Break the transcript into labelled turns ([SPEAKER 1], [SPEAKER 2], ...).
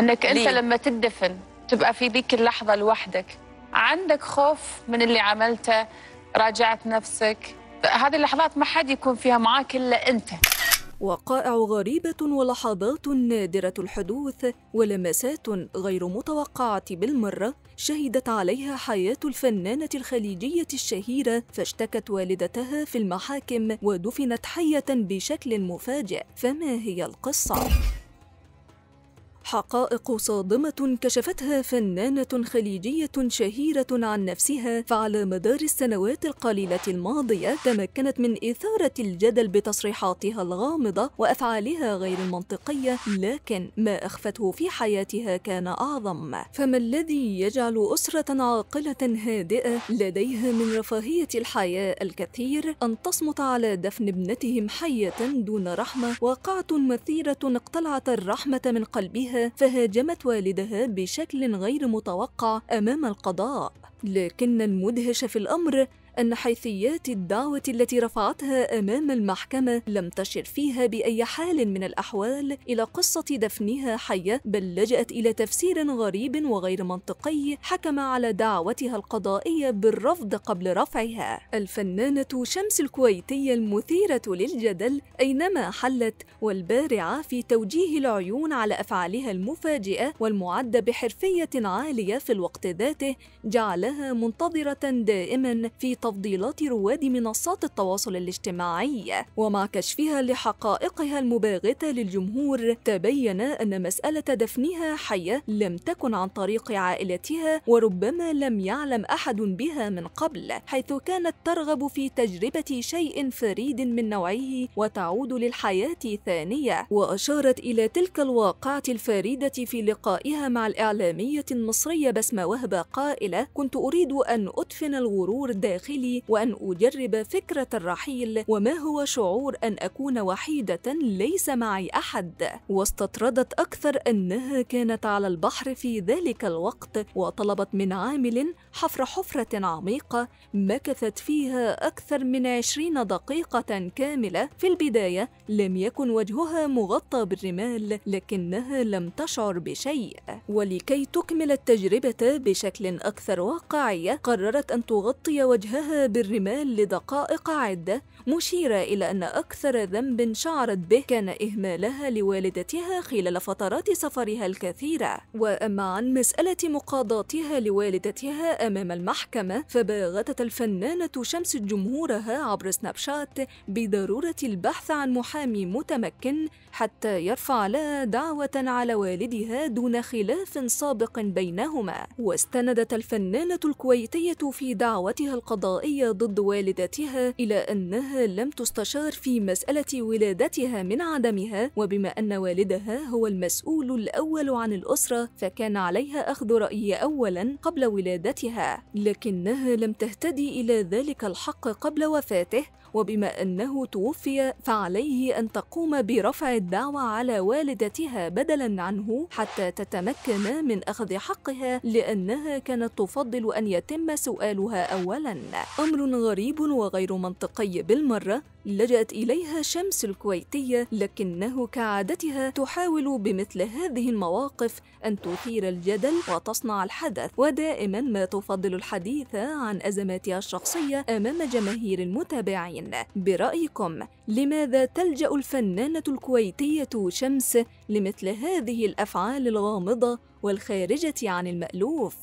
[SPEAKER 1] انك انت ليه؟ لما تدفن تبقى في ذيك اللحظه لوحدك عندك خوف من اللي عملته راجعت نفسك هذه اللحظات ما حد يكون فيها معاك الا انت وقائع غريبة ولحظات نادرة الحدوث ولمسات غير متوقعة بالمرة شهدت عليها حياة الفنانة الخليجية الشهيرة فاشتكت والدتها في المحاكم ودفنت حية بشكل مفاجئ فما هي القصة؟ حقائق صادمة كشفتها فنانة خليجية شهيرة عن نفسها فعلى مدار السنوات القليلة الماضية تمكنت من إثارة الجدل بتصريحاتها الغامضة وأفعالها غير المنطقية لكن ما أخفته في حياتها كان أعظم فما الذي يجعل أسرة عاقلة هادئة لديها من رفاهية الحياة الكثير أن تصمت على دفن ابنتهم حية دون رحمة واقعة مثيرة اقتلعت الرحمة من قلبها فهاجمت والدها بشكل غير متوقع أمام القضاء لكن المدهش في الأمر أن حيثيات الدعوة التي رفعتها أمام المحكمة لم تشر فيها بأي حال من الأحوال إلى قصة دفنها حية بل لجأت إلى تفسير غريب وغير منطقي حكم على دعوتها القضائية بالرفض قبل رفعها الفنانة شمس الكويتية المثيرة للجدل أينما حلت والبارعة في توجيه العيون على أفعالها المفاجئة والمعدة بحرفية عالية في الوقت ذاته جعلها منتظرة دائما في تفضيلات رواد منصات التواصل الاجتماعي ومع كشفها لحقائقها المباغتة للجمهور تبين أن مسألة دفنها حية لم تكن عن طريق عائلتها وربما لم يعلم أحد بها من قبل حيث كانت ترغب في تجربة شيء فريد من نوعه وتعود للحياة ثانية وأشارت إلى تلك الواقعة الفريدة في لقائها مع الإعلامية المصرية بسمة وهبة قائلة كنت أريد أن أدفن الغرور داخل داخلي وأن أجرب فكرة الرحيل وما هو شعور أن أكون وحيدة ليس معي أحد واستطردت أكثر أنها كانت على البحر في ذلك الوقت وطلبت من عامل حفر حفرة عميقة مكثت فيها أكثر من عشرين دقيقة كاملة في البداية لم يكن وجهها مغطى بالرمال لكنها لم تشعر بشيء ولكي تكمل التجربة بشكل أكثر واقعية قررت أن تغطي وجهها وضربها بالرمال لدقائق عدة مشيرة إلى أن أكثر ذنب شعرت به كان إهمالها لوالدتها خلال فترات سفرها الكثيرة وأما عن مسألة مقاضاتها لوالدتها أمام المحكمة فباغتت الفنانة شمس جمهورها عبر سناب شات بضرورة البحث عن محامي متمكن حتى يرفع لها دعوة على والدها دون خلاف سابق بينهما واستندت الفنانة الكويتية في دعوتها القضائية القضائية ضد والدتها إلى أنها لم تستشار في مسألة ولادتها من عدمها وبما أن والدها هو المسؤول الأول عن الأسرة فكان عليها أخذ رأي أولا قبل ولادتها لكنها لم تهتدي إلى ذلك الحق قبل وفاته وبما أنه توفي فعليه أن تقوم برفع الدعوى على والدتها بدلاً عنه حتى تتمكن من أخذ حقها لأنها كانت تفضل أن يتم سؤالها أولاً أمر غريب وغير منطقي بالمرة لجأت إليها شمس الكويتية لكنه كعادتها تحاول بمثل هذه المواقف أن تثير الجدل وتصنع الحدث ودائما ما تفضل الحديث عن أزماتها الشخصية أمام جماهير المتابعين برأيكم لماذا تلجأ الفنانة الكويتية شمس لمثل هذه الأفعال الغامضة والخارجة عن المألوف؟